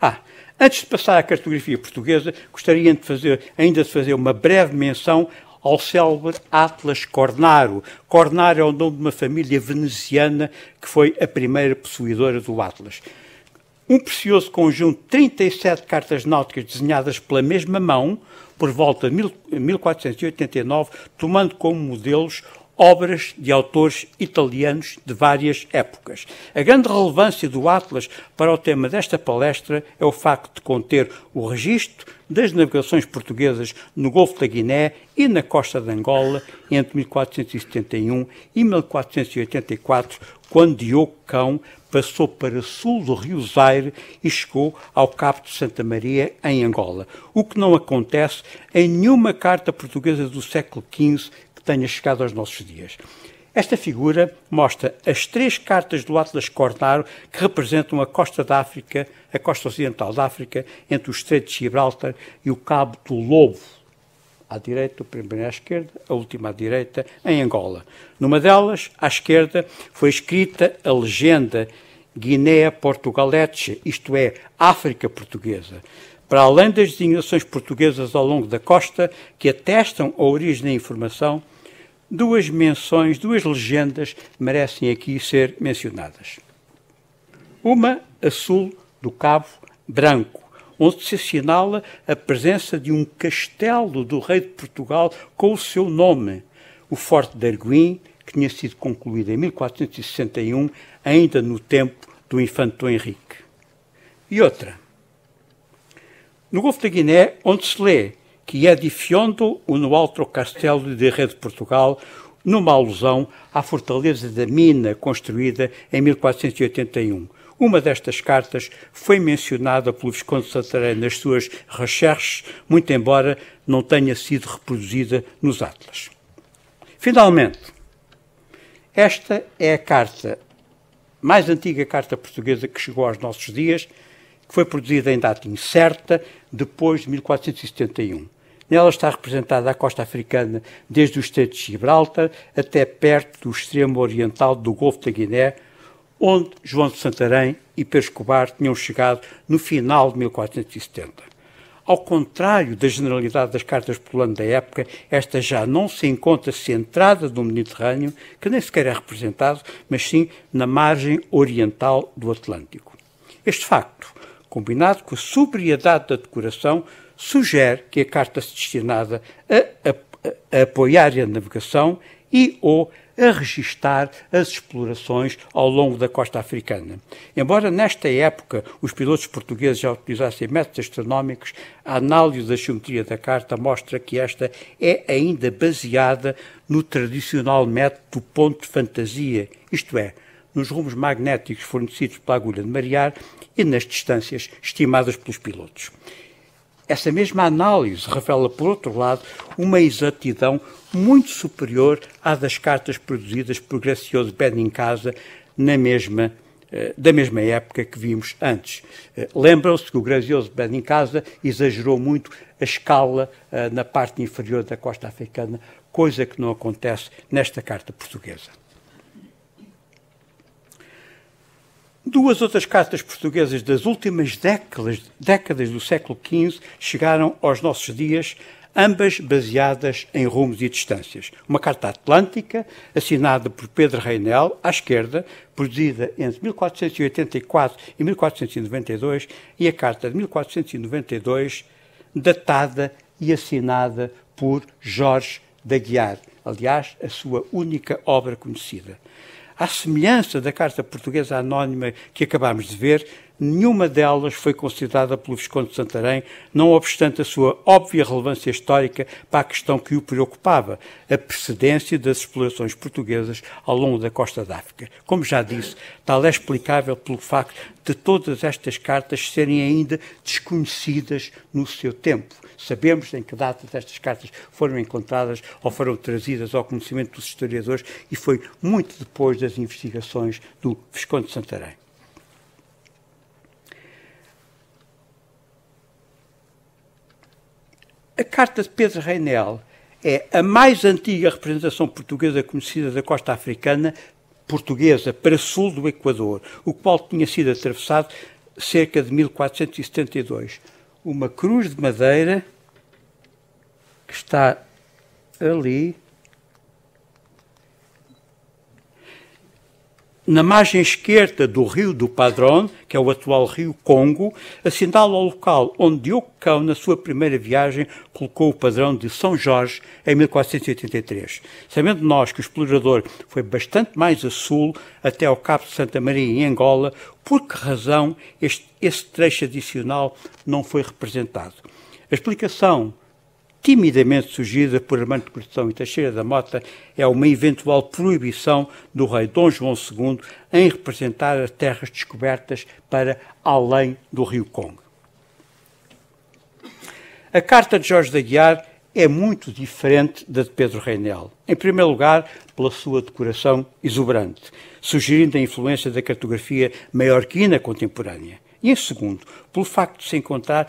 Ah, antes de passar à cartografia portuguesa, gostaria de fazer, ainda de fazer uma breve menção ao célebre Atlas Cornaro. Cornaro é o nome de uma família veneziana que foi a primeira possuidora do Atlas. Um precioso conjunto de 37 cartas náuticas desenhadas pela mesma mão, por volta de 1489, tomando como modelos obras de autores italianos de várias épocas. A grande relevância do Atlas para o tema desta palestra é o facto de conter o registro das navegações portuguesas no Golfo da Guiné e na costa de Angola entre 1471 e 1484, quando Diogo Cão passou para sul do rio Zaire e chegou ao Cabo de Santa Maria, em Angola, o que não acontece em nenhuma carta portuguesa do século XV tenha chegado aos nossos dias. Esta figura mostra as três cartas do Atlas Cornaro que representam a costa da África, a costa ocidental da África, entre o Estreito de Gibraltar e o Cabo do Lobo, à direita, o primeiro à esquerda, a última à direita, em Angola. Numa delas, à esquerda, foi escrita a legenda Guiné-Portugalete, isto é, África Portuguesa. Para além das designações portuguesas ao longo da costa, que atestam a origem da informação, duas menções, duas legendas merecem aqui ser mencionadas. Uma a sul do Cabo Branco, onde se assinala a presença de um castelo do rei de Portugal com o seu nome, o Forte de Arguim, que tinha sido concluído em 1461, ainda no tempo do infante Dom Henrique. E outra, no Golfo da Guiné, onde se lê que é edifiando o no alto castelo de Rei de Portugal, numa alusão à fortaleza da Mina, construída em 1481. Uma destas cartas foi mencionada pelo Visconde de Santarém nas suas recherches, muito embora não tenha sido reproduzida nos atlas. Finalmente, esta é a carta, mais antiga carta portuguesa que chegou aos nossos dias, que foi produzida em data incerta, depois de 1471. Nela está representada a costa africana desde o Estreito de Gibraltar até perto do extremo oriental do Golfo da Guiné, onde João de Santarém e Pedro Escobar tinham chegado no final de 1470. Ao contrário da generalidade das cartas por ano da época, esta já não se encontra centrada no Mediterrâneo, que nem sequer é representado, mas sim na margem oriental do Atlântico. Este facto, combinado com a sobriedade da decoração, sugere que a carta se destinada a, a, a apoiar a navegação e ou a registar as explorações ao longo da costa africana. Embora nesta época os pilotos portugueses já utilizassem métodos astronómicos, a análise da geometria da carta mostra que esta é ainda baseada no tradicional método do ponto de fantasia, isto é, nos rumos magnéticos fornecidos pela agulha de marear e nas distâncias estimadas pelos pilotos. Essa mesma análise revela, por outro lado, uma exatidão muito superior à das cartas produzidas por Gracioso Benincasa na mesma eh, da mesma época que vimos antes. Eh, lembram-se que o gracioso Casa exagerou muito a escala eh, na parte inferior da costa africana, coisa que não acontece nesta carta portuguesa. Duas outras cartas portuguesas das últimas décadas, décadas do século XV chegaram aos nossos dias, ambas baseadas em rumos e distâncias. Uma carta atlântica, assinada por Pedro Reinel, à esquerda, produzida entre 1484 e 1492, e a carta de 1492, datada e assinada por Jorge Daguiar, aliás, a sua única obra conhecida à semelhança da Carta Portuguesa Anónima que acabámos de ver, nenhuma delas foi considerada pelo Visconde de Santarém, não obstante a sua óbvia relevância histórica para a questão que o preocupava, a precedência das explorações portuguesas ao longo da costa da África. Como já disse, tal é explicável pelo facto de todas estas cartas serem ainda desconhecidas no seu tempo. Sabemos em que datas estas cartas foram encontradas ou foram trazidas ao conhecimento dos historiadores e foi muito depois das investigações do Visconde de Santarém. A carta de Pedro Reinel é a mais antiga representação portuguesa conhecida da costa africana portuguesa para sul do Equador, o qual tinha sido atravessado cerca de 1472. Uma cruz de madeira que está ali na margem esquerda do rio do Padrão, que é o atual rio Congo, assinala o local onde Diogo Cão, na sua primeira viagem, colocou o padrão de São Jorge em 1483. Sabendo nós que o explorador foi bastante mais a sul, até ao Cabo de Santa Maria, em Angola, por que razão este, esse trecho adicional não foi representado? A explicação timidamente surgida por Armando de Cortão e Teixeira da Mota é uma eventual proibição do rei Dom João II em representar as terras descobertas para além do rio Congo. A carta de Jorge da Aguiar é muito diferente da de Pedro Reinel. Em primeiro lugar, pela sua decoração exuberante, sugerindo a influência da cartografia maiorquina contemporânea. E em segundo, pelo facto de se encontrar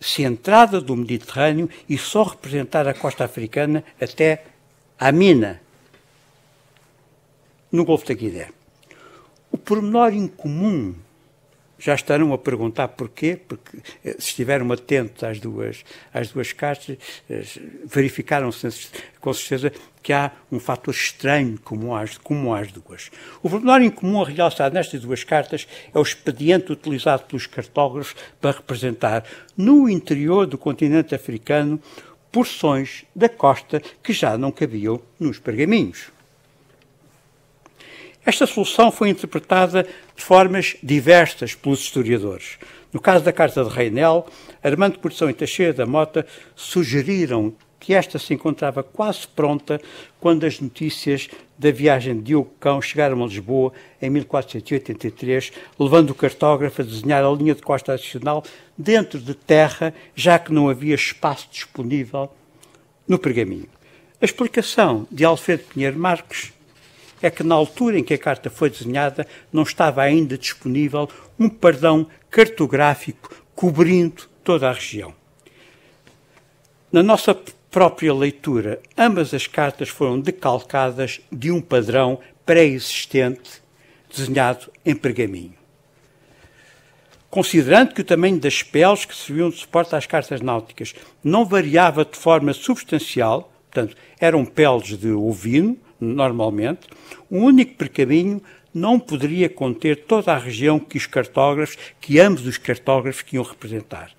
centrada do Mediterrâneo e só representar a costa africana até a mina, no Golfo da Guiné. O pormenor incomum já estarão a perguntar porquê, porque eh, se estiveram atentos às duas, às duas caixas, eh, verificaram-se com certeza que há um fator estranho comum às, comum às duas. O pormenor em comum a realçar nestas duas cartas é o expediente utilizado pelos cartógrafos para representar, no interior do continente africano, porções da costa que já não cabiam nos pergaminhos. Esta solução foi interpretada de formas diversas pelos historiadores. No caso da Carta de Reinel, Armando Porção e Teixeira da Mota sugeriram que esta se encontrava quase pronta quando as notícias da viagem de Diogo Cão chegaram a Lisboa em 1483, levando o cartógrafo a desenhar a linha de costa adicional dentro de terra, já que não havia espaço disponível no pergaminho. A explicação de Alfredo Pinheiro Marques é que na altura em que a carta foi desenhada não estava ainda disponível um perdão cartográfico cobrindo toda a região. Na nossa própria leitura, ambas as cartas foram decalcadas de um padrão pré-existente desenhado em pergaminho. Considerando que o tamanho das peles que serviam de suporte às cartas náuticas não variava de forma substancial, portanto, eram peles de ovino, normalmente, um único percaminho não poderia conter toda a região que os cartógrafos, que ambos os cartógrafos queriam iam representar.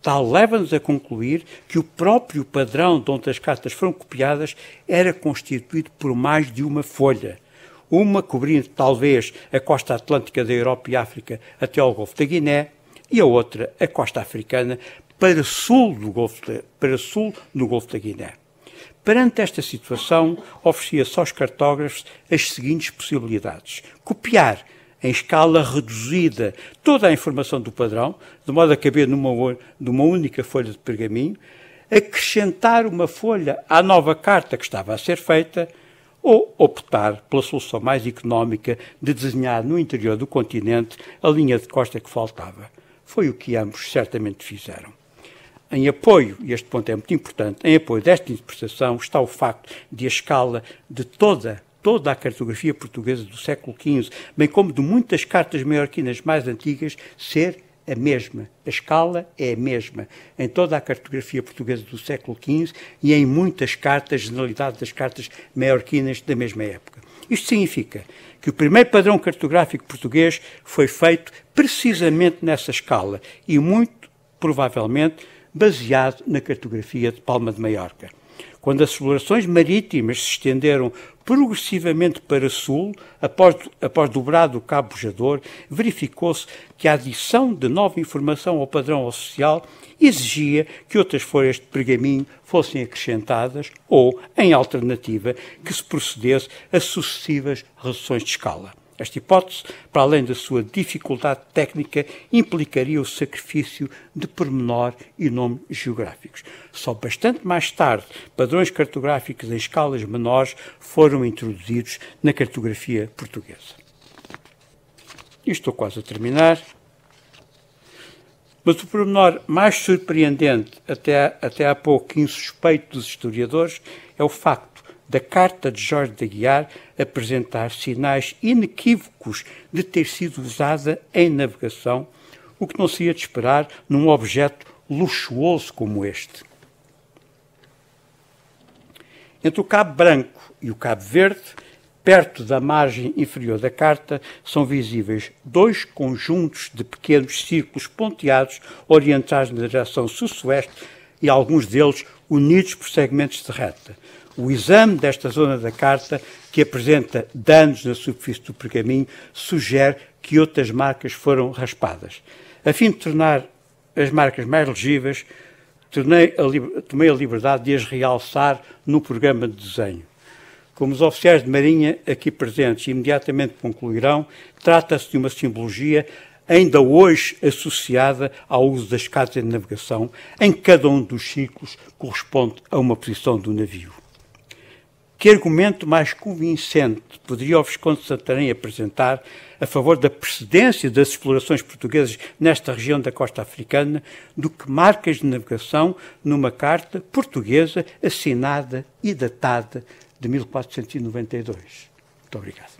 Tal leva-nos a concluir que o próprio padrão de onde as cartas foram copiadas era constituído por mais de uma folha uma cobrindo talvez a costa atlântica da Europa e África até ao Golfo da Guiné e a outra a costa africana para sul do Golfo, para sul do Golfo da Guiné. Perante esta situação, oferecia-se aos cartógrafos as seguintes possibilidades: copiar em escala reduzida toda a informação do padrão, de modo a caber numa, numa única folha de pergaminho, acrescentar uma folha à nova carta que estava a ser feita ou optar pela solução mais económica de desenhar no interior do continente a linha de costa que faltava. Foi o que ambos certamente fizeram. Em apoio, e este ponto é muito importante, em apoio desta interpretação está o facto de a escala de toda toda a cartografia portuguesa do século XV, bem como de muitas cartas maiorquinas mais antigas, ser a mesma. A escala é a mesma em toda a cartografia portuguesa do século XV e em muitas cartas, generalidade das cartas maiorquinas da mesma época. Isto significa que o primeiro padrão cartográfico português foi feito precisamente nessa escala e muito provavelmente baseado na cartografia de Palma de Maiorca. Quando as explorações marítimas se estenderam progressivamente para o sul, após, após dobrado o Cabo Bojador, verificou-se que a adição de nova informação ao padrão oficial exigia que outras folhas de pergaminho fossem acrescentadas ou, em alternativa, que se procedesse a sucessivas reduções de escala. Esta hipótese, para além da sua dificuldade técnica, implicaria o sacrifício de pormenor e nome geográficos. Só bastante mais tarde, padrões cartográficos em escalas menores foram introduzidos na cartografia portuguesa. E estou quase a terminar. Mas o pormenor mais surpreendente, até, até há pouco insuspeito dos historiadores, é o facto da carta de Jorge de Aguiar apresentar sinais inequívocos de ter sido usada em navegação, o que não seria de esperar num objeto luxuoso como este. Entre o Cabo Branco e o Cabo Verde, perto da margem inferior da carta, são visíveis dois conjuntos de pequenos círculos ponteados orientados na direção sudoeste e alguns deles unidos por segmentos de reta. O exame desta zona da carta, que apresenta danos na superfície do pergaminho, sugere que outras marcas foram raspadas. A fim de tornar as marcas mais legíveis, a tomei a liberdade de as realçar no programa de desenho. Como os oficiais de Marinha aqui presentes imediatamente concluirão, trata-se de uma simbologia ainda hoje associada ao uso das cartas de navegação, em que cada um dos ciclos corresponde a uma posição do navio. Que argumento mais convincente poderia o Visconde de Santarém apresentar a favor da precedência das explorações portuguesas nesta região da costa africana do que marcas de navegação numa carta portuguesa assinada e datada de 1492? Muito obrigado.